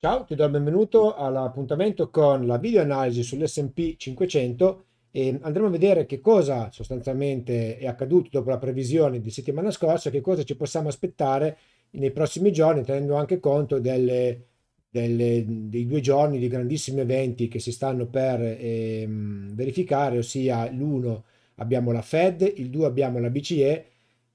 Ciao, ti do il benvenuto all'appuntamento con la video analisi sull'SP 500 e andremo a vedere che cosa sostanzialmente è accaduto dopo la previsione di settimana scorsa, e che cosa ci possiamo aspettare nei prossimi giorni, tenendo anche conto delle, delle, dei due giorni di grandissimi eventi che si stanno per ehm, verificare, ossia l'1 abbiamo la Fed, il 2 abbiamo la BCE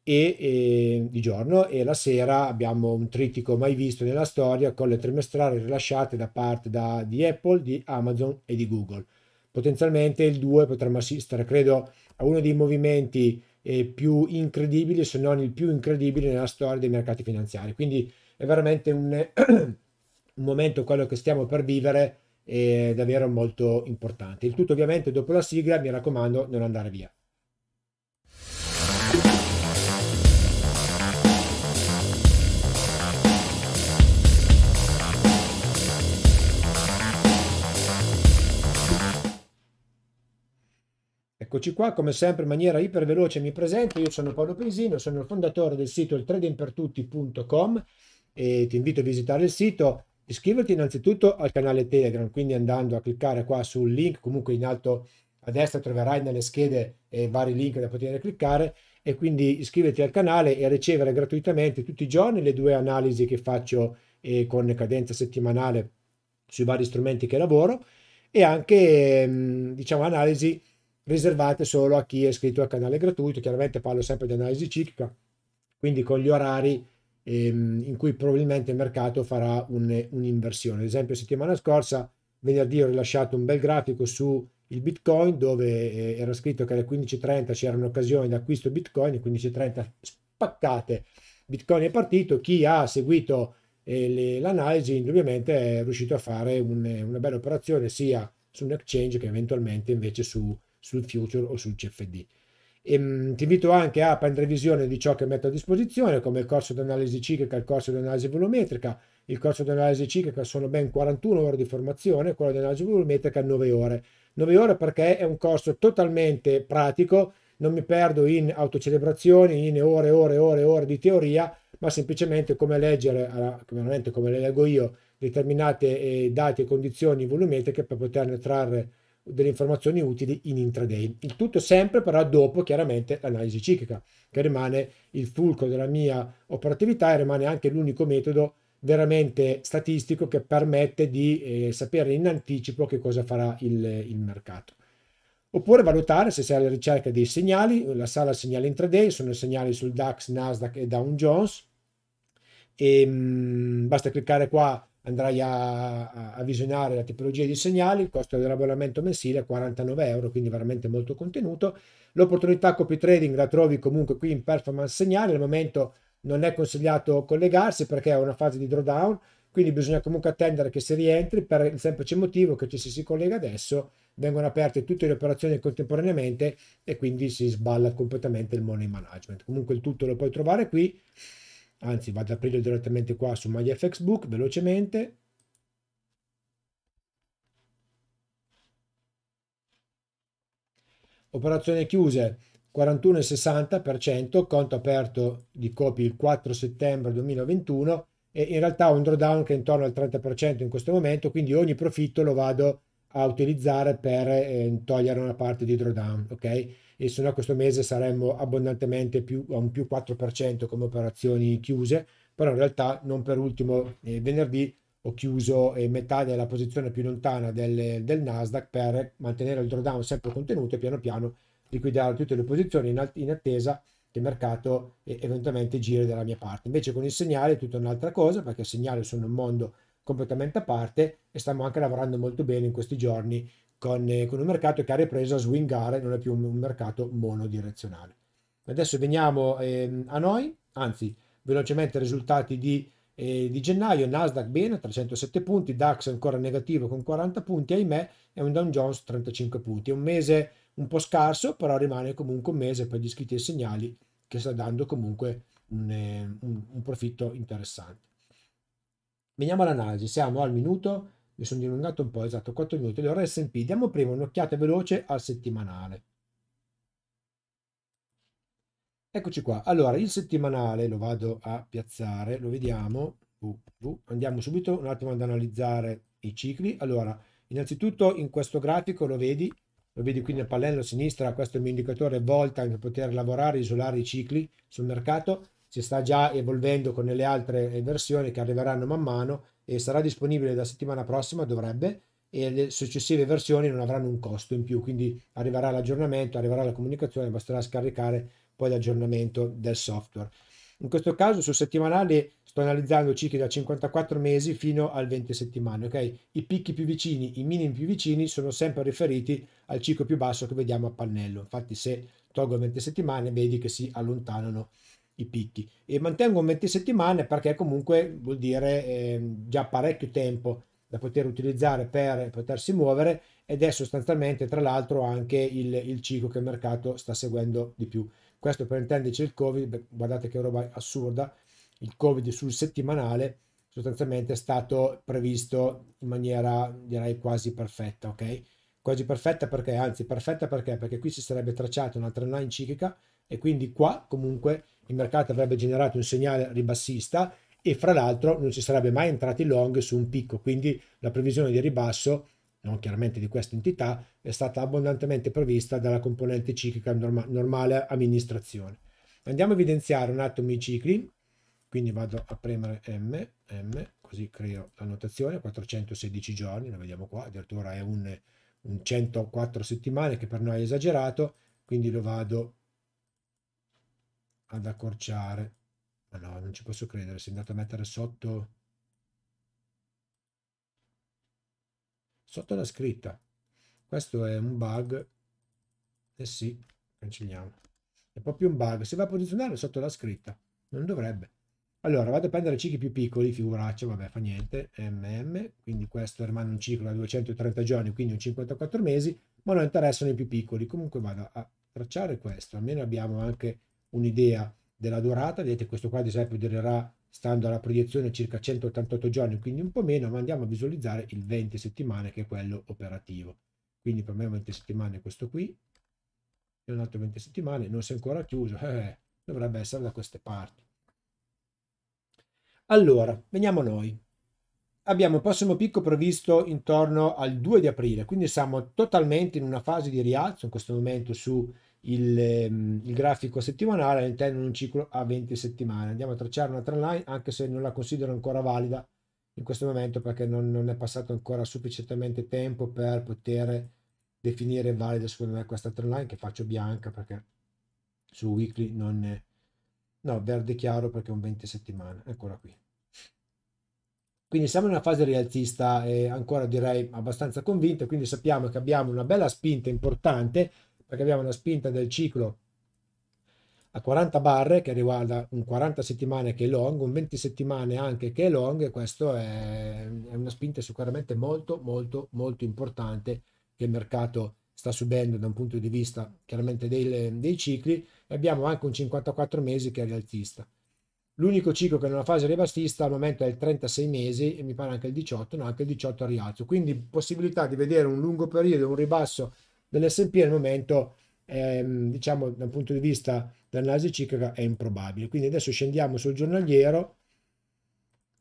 e, e, di giorno e la sera abbiamo un trittico mai visto nella storia con le trimestrali rilasciate da parte da, di Apple, di Amazon e di Google. Potenzialmente il 2 potremmo assistere, credo, a uno dei movimenti eh, più incredibili, se non il più incredibile nella storia dei mercati finanziari. Quindi è veramente un, un momento, quello che stiamo per vivere, è davvero molto importante. Il tutto ovviamente dopo la sigla, mi raccomando, non andare via. Eccoci qua, come sempre in maniera iperveloce mi presento, io sono Paolo Prisino, sono il fondatore del sito iltradingpertutti.com e ti invito a visitare il sito, iscriverti innanzitutto al canale Telegram, quindi andando a cliccare qua sul link, comunque in alto a destra troverai nelle schede eh, vari link da poter cliccare e quindi iscriviti al canale e ricevere gratuitamente tutti i giorni le due analisi che faccio eh, con cadenza settimanale sui vari strumenti che lavoro e anche ehm, diciamo analisi riservate solo a chi è iscritto al canale gratuito. Chiaramente parlo sempre di analisi ciclica, quindi con gli orari ehm, in cui probabilmente il mercato farà un, un'inversione. Ad esempio, settimana scorsa, venerdì, ho rilasciato un bel grafico su il Bitcoin dove eh, era scritto che alle 15.30 c'era un'occasione di Bitcoin, Bitcoin, 15.30 spaccate, Bitcoin è partito, chi ha seguito eh, le, l'analisi indubbiamente è riuscito a fare un, una bella operazione sia su un exchange che eventualmente invece su, sul future o sul CFD. E, ehm, mh, ti invito anche a prendere visione di ciò che metto a disposizione, come il corso di analisi ciclica, il corso di analisi volumetrica. Il corso di analisi ciclica sono ben 41 ore di formazione, quello di analisi volumetrica 9 ore. 9 ore perché è un corso totalmente pratico, non mi perdo in autocelebrazioni, in ore e ore e ore ore di teoria, ma semplicemente come leggere, veramente come le leggo io, determinate eh, dati e condizioni volumetriche per poterne trarre delle informazioni utili in intraday. Il tutto sempre però dopo chiaramente l'analisi ciclica, che rimane il fulcro della mia operatività e rimane anche l'unico metodo veramente statistico che permette di eh, sapere in anticipo che cosa farà il, il mercato. Oppure valutare se sei alla ricerca dei segnali, la sala segnali intraday, sono segnali sul DAX, Nasdaq e Dow Jones. E, ehm, mh, basta cliccare qua andrai a, a, visionare la tipologia di segnali, il costo dell'abbonamento mensile è 49 euro, quindi veramente molto contenuto. L'opportunità copy trading la trovi comunque qui in performance segnali, al momento non è consigliato collegarsi perché è una fase di drawdown, quindi bisogna comunque attendere che si rientri per il semplice motivo che ci si collega adesso, vengono aperte tutte le operazioni contemporaneamente e quindi si sballa completamente il money management. Comunque il tutto lo puoi trovare qui anzi vado ad aprirlo direttamente qua su MyFX Book velocemente operazione chiuse 41,60%, conto aperto di copy il 4 settembre 2021 e in realtà ho un drawdown che è intorno al 30% in questo momento, quindi ogni profitto lo vado a utilizzare per eh, togliere una parte di drawdown, ok? e se no questo mese saremmo abbondantemente più, a un più 4% come operazioni chiuse, però in realtà non per ultimo eh, venerdì ho chiuso eh, metà della posizione più lontana del, del, Nasdaq per mantenere il drawdown sempre contenuto e piano piano liquidare tutte le posizioni in, in attesa che il mercato eh, eventualmente giri dalla mia parte. Invece con il segnale è tutta un'altra cosa perché il segnale sono un mondo completamente a parte e stiamo anche lavorando molto bene in questi giorni con, eh, con un mercato che ha ripreso a swingare, non è più un, un mercato monodirezionale. Adesso veniamo eh, a noi, anzi velocemente i risultati di, eh, di, gennaio, Nasdaq bene, 307 punti, DAX ancora negativo con 40 punti, ahimè, e un Dow Jones 35 punti. È un mese un po' scarso, però rimane comunque un mese per gli iscritti e segnali che sta dando comunque un, eh, un, un profitto interessante. Veniamo all'analisi, siamo al minuto mi sono dilungato un po', esatto, 4 minuti, allora S&P, diamo prima un'occhiata veloce al settimanale. Eccoci qua, allora il settimanale lo vado a piazzare, lo vediamo, uh, uh. andiamo subito un attimo ad analizzare i cicli, allora innanzitutto in questo grafico lo vedi, lo vedi qui nel pallello a sinistra, questo è il mio indicatore volta per poter lavorare, isolare i cicli sul mercato, si sta già evolvendo con le altre versioni che arriveranno man mano e sarà disponibile da settimana prossima, dovrebbe, e le successive versioni non avranno un costo in più, quindi arriverà l'aggiornamento, arriverà la comunicazione, basterà scaricare poi l'aggiornamento del software. In questo caso su settimanali sto analizzando cicli da 54 mesi fino al 20 settimane, ok? I picchi più vicini, i minimi più vicini sono sempre riferiti al ciclo più basso che vediamo a pannello. Infatti se tolgo 20 settimane vedi che si allontanano i picchi e mantengo 20 settimane perché comunque vuol dire eh, già parecchio tempo da poter utilizzare per potersi muovere ed è sostanzialmente tra l'altro anche il, il ciclo che il mercato sta seguendo di più questo per intenderci il covid guardate che roba assurda il covid sul settimanale sostanzialmente è stato previsto in maniera direi quasi perfetta ok quasi perfetta perché anzi perfetta perché perché qui si sarebbe tracciata una line ciclica e quindi qua comunque il mercato avrebbe generato un segnale ribassista e fra l'altro non si sarebbe mai entrati long su un picco, quindi la previsione di ribasso, non chiaramente di questa entità, è stata abbondantemente prevista dalla componente ciclica norma normale amministrazione. Andiamo a evidenziare un attimo i cicli, quindi vado a premere M, M, così creo la notazione, 416 giorni, lo vediamo qua, addirittura è un, un 104 settimane che per noi è esagerato, quindi lo vado ad accorciare. Ma no, non ci posso credere, si è andato a mettere sotto... Sotto la scritta. Questo è un bug. Eh sì, cancelliamo. È proprio un bug. Si va a posizionare sotto la scritta. Non dovrebbe. Allora, vado a prendere cicli più piccoli, figuraccia, vabbè, fa niente, mm, quindi questo rimane un ciclo da 230 giorni, quindi un 54 mesi, ma non interessano i più piccoli. Comunque vado a tracciare questo, almeno abbiamo anche un'idea della durata, vedete questo qua ad esempio durerà stando alla proiezione circa 188 giorni, quindi un po' meno, ma andiamo a visualizzare il 20 settimane che è quello operativo. Quindi per me 20 settimane è questo qui, e un altro 20 settimane, non si è ancora chiuso, eh, eh, dovrebbe essere da queste parti. Allora, veniamo a noi abbiamo il prossimo picco previsto intorno al 2 di aprile, quindi siamo totalmente in una fase di rialzo in questo momento su il, ehm, il grafico settimanale all'interno di un ciclo a 20 settimane. Andiamo a tracciare una trend line anche se non la considero ancora valida in questo momento perché non, non è passato ancora sufficientemente tempo per poter definire valida secondo me questa trend line che faccio bianca perché su weekly non è no verde chiaro perché è un 20 settimane eccola qui quindi siamo in una fase rialzista e ancora direi abbastanza convinta, quindi sappiamo che abbiamo una bella spinta importante, perché abbiamo una spinta del ciclo a 40 barre che riguarda un 40 settimane che è long, un 20 settimane anche che è long e questa è, una spinta sicuramente molto molto molto importante che il mercato sta subendo da un punto di vista chiaramente dei, dei cicli e abbiamo anche un 54 mesi che è rialzista L'unico ciclo che nella fase ribassista al momento è il 36 mesi e mi pare anche il 18, no, anche il 18 a rialzo. Quindi possibilità di vedere un lungo periodo, un ribasso dell'SP al momento, ehm, diciamo dal punto di vista dell'analisi ciclica, è improbabile. Quindi adesso scendiamo sul giornaliero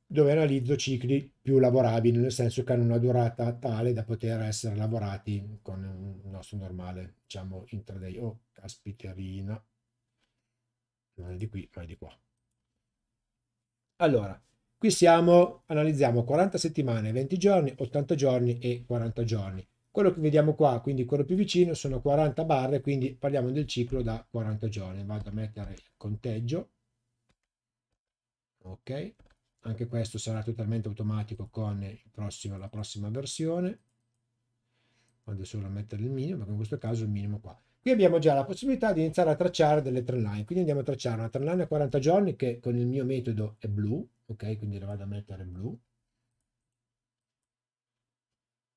dove analizzo cicli più lavorabili, nel senso che hanno una durata tale da poter essere lavorati con il nostro normale, diciamo, intraday. Oh, caspiterina. Non è di qui, ma è di qua. Allora, qui siamo, analizziamo 40 settimane, 20 giorni, 80 giorni e 40 giorni. Quello che vediamo qua, quindi quello più vicino, sono 40 barre, quindi parliamo del ciclo da 40 giorni. Vado a mettere il conteggio. Ok, anche questo sarà totalmente automatico con prossimo, la prossima versione. Vado solo a mettere il minimo, ma in questo caso il minimo qua. Qui abbiamo già la possibilità di iniziare a tracciare delle trend line quindi andiamo a tracciare una trend line a 40 giorni che con il mio metodo è blu, ok? Quindi la vado a mettere blu,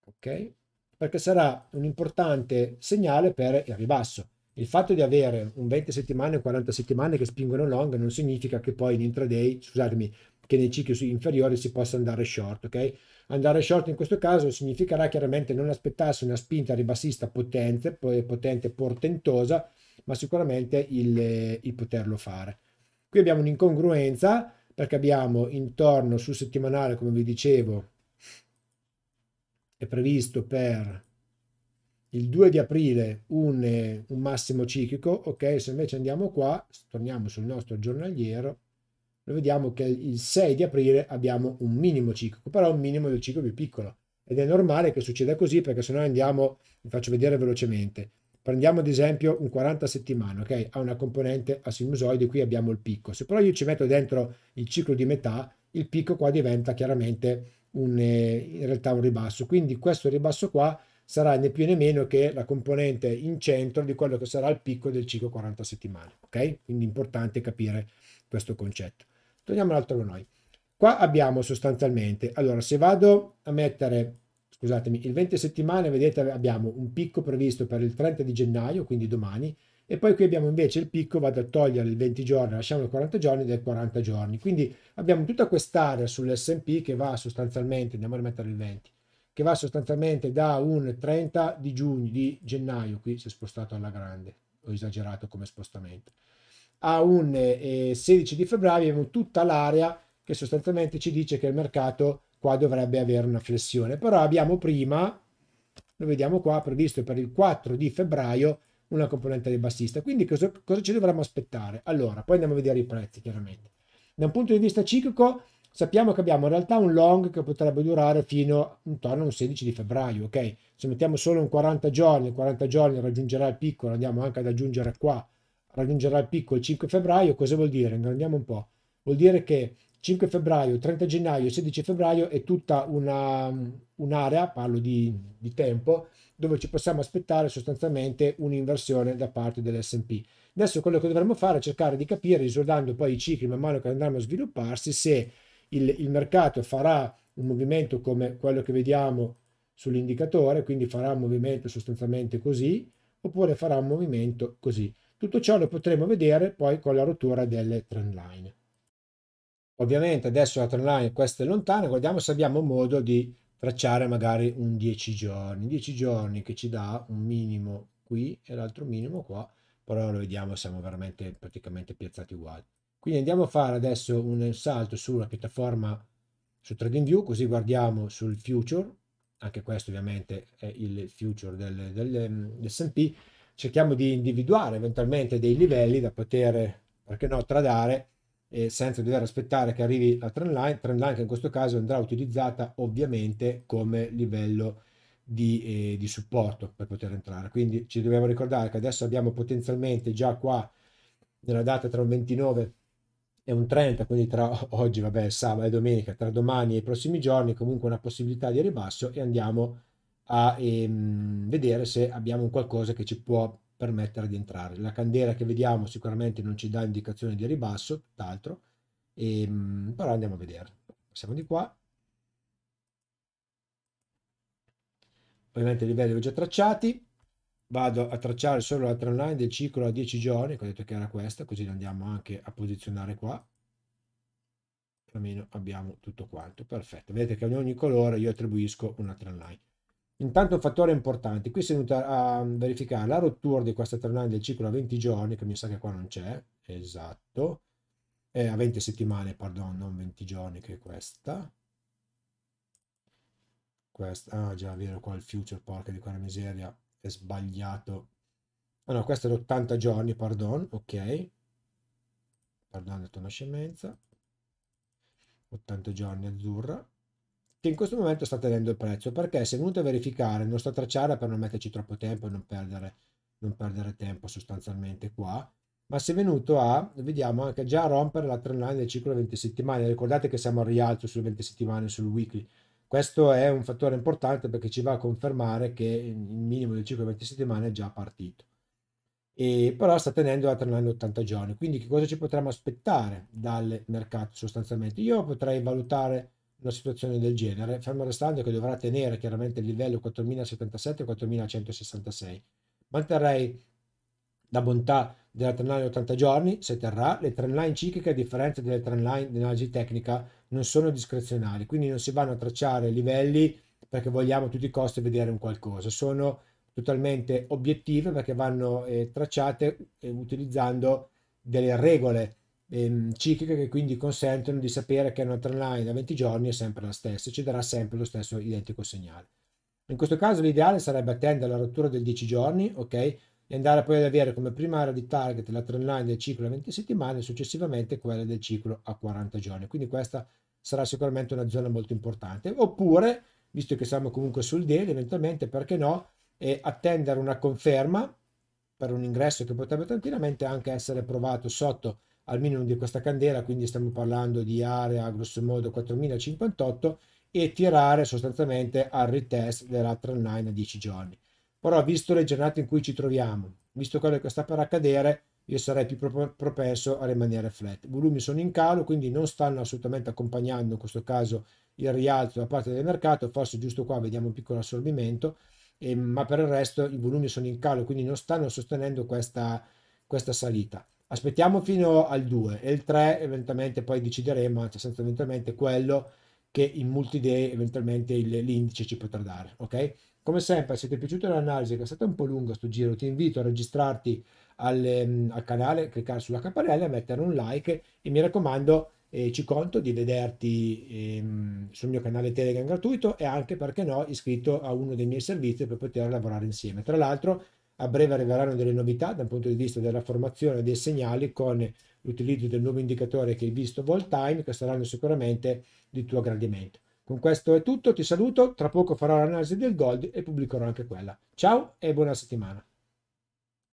ok? Perché sarà un importante segnale per il ribasso. Il fatto di avere un 20 settimane e 40 settimane che spingono long non significa che poi in intraday, scusatemi, che nei cicli inferiori si possa andare short, ok? Andare short in questo caso significherà chiaramente non aspettarsi una spinta ribassista potente, potente portentosa, ma sicuramente il, il poterlo fare. Qui abbiamo un'incongruenza perché abbiamo intorno sul settimanale, come vi dicevo, è previsto per il 2 di aprile un, un massimo ciclico, ok? Se invece andiamo qua, torniamo sul nostro giornaliero, noi vediamo che il 6 di aprile abbiamo un minimo ciclico, però un minimo del ciclo più piccolo. Ed è normale che succeda così perché se noi andiamo, vi faccio vedere velocemente, prendiamo ad esempio un 40 settimane, ok? Ha una componente a sinusoide, qui abbiamo il picco. Se però io ci metto dentro il ciclo di metà, il picco qua diventa chiaramente un, eh, in realtà un ribasso. Quindi questo ribasso qua sarà né più né meno che la componente in centro di quello che sarà il picco del ciclo 40 settimane, ok? Quindi è importante capire questo concetto. Togliamo l'altro noi. Qua abbiamo sostanzialmente, allora se vado a mettere, scusatemi, il 20 settimane, vedete abbiamo un picco previsto per il 30 di gennaio, quindi domani, e poi qui abbiamo invece il picco, vado a togliere il 20 giorni, lasciamo il 40 giorni del 40 giorni. Quindi abbiamo tutta quest'area sull'S&P che va sostanzialmente, andiamo a rimettere il 20, che va sostanzialmente da un 30 di giugno, di gennaio, qui si è spostato alla grande, ho esagerato come spostamento, a un eh, 16 di febbraio abbiamo tutta l'area che sostanzialmente ci dice che il mercato qua dovrebbe avere una flessione. Però abbiamo prima, lo vediamo qua, previsto per il 4 di febbraio una componente ribassista. Quindi cosa, cosa ci dovremmo aspettare? Allora, poi andiamo a vedere i prezzi chiaramente. Da un punto di vista ciclico sappiamo che abbiamo in realtà un long che potrebbe durare fino intorno a un 16 di febbraio, ok? Se mettiamo solo un 40 giorni, 40 giorni raggiungerà il piccolo, andiamo anche ad aggiungere qua raggiungerà il picco il 5 febbraio, cosa vuol dire? Andiamo un po'. Vuol dire che 5 febbraio, 30 gennaio, 16 febbraio è tutta una, un'area, parlo di, di, tempo, dove ci possiamo aspettare sostanzialmente un'inversione da parte dell'S&P. Adesso quello che dovremmo fare è cercare di capire, risolvendo poi i cicli man mano che andranno a svilupparsi, se il, il mercato farà un movimento come quello che vediamo sull'indicatore, quindi farà un movimento sostanzialmente così, oppure farà un movimento così. Tutto ciò lo potremo vedere poi con la rottura delle trend line. Ovviamente adesso la trendline questa è lontana, guardiamo se abbiamo modo di tracciare magari un 10 giorni. 10 giorni che ci dà un minimo qui e l'altro minimo qua, però lo vediamo, siamo veramente praticamente piazzati uguali. Quindi andiamo a fare adesso un salto sulla piattaforma su TradingView, così guardiamo sul future, anche questo ovviamente è il future dell'S&P, del cerchiamo di individuare eventualmente dei livelli da poter, perché no, tradare eh, senza dover aspettare che arrivi la trend line, trend line che in questo caso andrà utilizzata ovviamente come livello di, eh, di supporto per poter entrare. Quindi ci dobbiamo ricordare che adesso abbiamo potenzialmente già qua nella data tra un 29 e un 30, quindi tra oggi, vabbè, sabato e domenica, tra domani e i prossimi giorni, comunque una possibilità di ribasso e andiamo a a ehm, vedere se abbiamo qualcosa che ci può permettere di entrare. La candela che vediamo sicuramente non ci dà indicazioni di ribasso, d'altro, ehm, però andiamo a vedere. Passiamo di qua. Ovviamente i livelli ho già tracciati, vado a tracciare solo la trend line del ciclo a 10 giorni, ho detto che era questa, così la andiamo anche a posizionare qua. Più o meno abbiamo tutto quanto, perfetto. Vedete che ad ogni colore io attribuisco una trend line. Intanto un fattore importante, qui si è venuto a verificare la rottura di questa trend del ciclo a 20 giorni, che mi sa che qua non c'è, esatto, eh, a 20 settimane, pardon, non 20 giorni che è questa. Questa, ah già, vero, qua il future, porca di quella miseria, è sbagliato. Ah no, questo è l'80 giorni, pardon, ok. Pardon, ho detto una scemenza. 80 giorni azzurra, che in questo momento sta tenendo il prezzo perché se è venuto a verificare non sta a tracciare per non metterci troppo tempo e non perdere, non perdere tempo sostanzialmente qua ma si è venuto a, vediamo anche già a rompere la trend line del ciclo 20 settimane. Ricordate che siamo al rialzo sulle 20 settimane sul weekly. Questo è un fattore importante perché ci va a confermare che il minimo del ciclo 20 settimane è già partito. E però sta tenendo la trend line 80 giorni. Quindi che cosa ci potremmo aspettare dal mercato sostanzialmente? Io potrei valutare una situazione del genere, fermo restando che dovrà tenere chiaramente il livello 4077 e 4166. Manterrei la bontà della trend line 80 giorni, se terrà, le trend line cicliche a differenza delle trend line di analisi tecnica non sono discrezionali, quindi non si vanno a tracciare livelli perché vogliamo a tutti i costi vedere un qualcosa, sono totalmente obiettive perché vanno eh, tracciate eh, utilizzando delle regole ehm, cicliche che quindi consentono di sapere che una trend line da 20 giorni è sempre la stessa, ci darà sempre lo stesso identico segnale. In questo caso l'ideale sarebbe attendere la rottura del 10 giorni, ok? E andare poi ad avere come prima area di target la trend line del ciclo a 20 settimane e successivamente quella del ciclo a 40 giorni. Quindi questa sarà sicuramente una zona molto importante. Oppure, visto che siamo comunque sul daily, eventualmente, perché no, e attendere una conferma per un ingresso che potrebbe tranquillamente anche essere provato sotto al minimo di questa candela, quindi stiamo parlando di area grossomodo 4058 e tirare sostanzialmente al retest della trendline a 10 giorni. Però visto le giornate in cui ci troviamo, visto quello che sta per accadere, io sarei più propenso a rimanere flat. I volumi sono in calo, quindi non stanno assolutamente accompagnando in questo caso il rialzo da parte del mercato, forse giusto qua vediamo un piccolo assorbimento, eh, ma per il resto i volumi sono in calo, quindi non stanno sostenendo questa, questa salita aspettiamo fino al 2 e il 3 eventualmente poi decideremo, anzi eventualmente quello che in multi-day eventualmente il, l'indice ci potrà dare, ok? Come sempre, se ti è piaciuta l'analisi, che è stata un po' lunga sto giro, ti invito a registrarti al, mm, al canale, cliccare sulla campanella, mettere un like e mi raccomando eh, ci conto di vederti ehm, sul mio canale Telegram gratuito e anche, perché no, iscritto a uno dei miei servizi per poter lavorare insieme. Tra l'altro, a breve arriveranno delle novità dal punto di vista della formazione dei segnali con l'utilizzo del nuovo indicatore che hai visto Volt Time che saranno sicuramente di tuo gradimento. Con questo è tutto, ti saluto, tra poco farò l'analisi del gold e pubblicherò anche quella. Ciao e buona settimana.